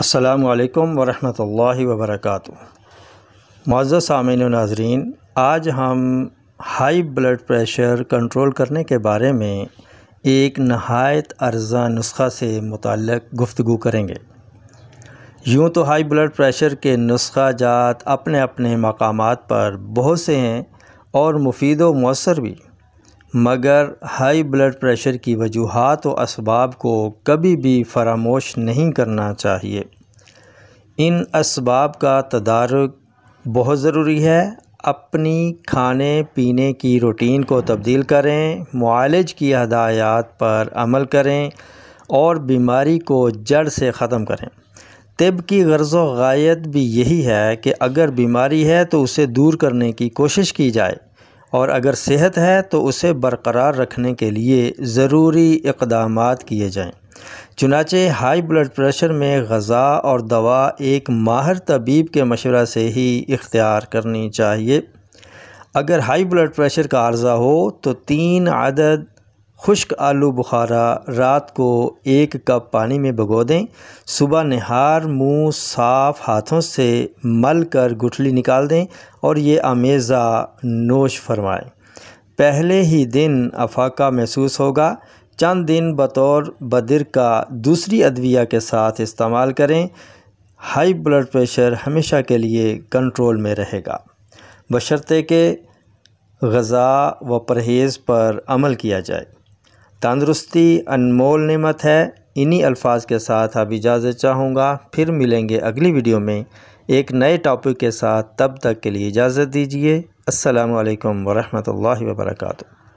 असलकम वरहमल वबरक मुआज़ सामिन नाजरीन आज हम हाई ब्लड प्रेशर कंट्रोल करने के बारे में एक नहायत अर्जा नुस्खा से मुतल गुफ्तु करेंगे यूँ तो हाई ब्लड प्रेशर के नुस्खा जात अपने अपने मकाम पर बहुत से हैं और मुफीद व मौसर भी मगर हाई ब्लड प्रेशर की वजूहत व इसबाब को कभी भी फरामोश नहीं करना चाहिए इन इसबाब का तदारक बहुत ज़रूरी है अपनी खाने पीने की रूटीन को तब्दील करें मालज की हदायत पर अमल करें और बीमारी को जड़ से ख़त्म करें तिब की गर्ज भी यही है कि अगर बीमारी है तो उसे दूर करने की कोशिश की जाए और अगर सेहत है तो उसे बरकरार रखने के लिए ज़रूरी इकदाम किए जाएँ चुनाचे हाई ब्लड प्रेशर में गज़ा और दवा एक माहर तबीब के मशवरा से ही इख्तियार करनी चाहिए अगर हाई ब्लड प्रेशर का अर्ज़ा हो तो तीन आदद खुश्क आलू बुखारा रात को एक कप पानी में भगो दें सुबह नहार मुंह साफ़ हाथों से मल कर गुठली निकाल दें और ये आमेज़ा नोश फरमाएं पहले ही दिन अफाका महसूस होगा चंद दिन बतौर बदिर का दूसरी अद्विया के साथ इस्तेमाल करें हाई ब्लड प्रेशर हमेशा के लिए कंट्रोल में रहेगा बशर्ते के गज़ा व परहेज़ पर अमल किया जाए तंदरुस्ती अनमोल नेमत है इन्हीं अल्फाज के साथ अब इजाज़त चाहूँगा फिर मिलेंगे अगली वीडियो में एक नए टॉपिक के साथ तब तक के लिए इजाज़त दीजिए असलकम वरहमल वर्का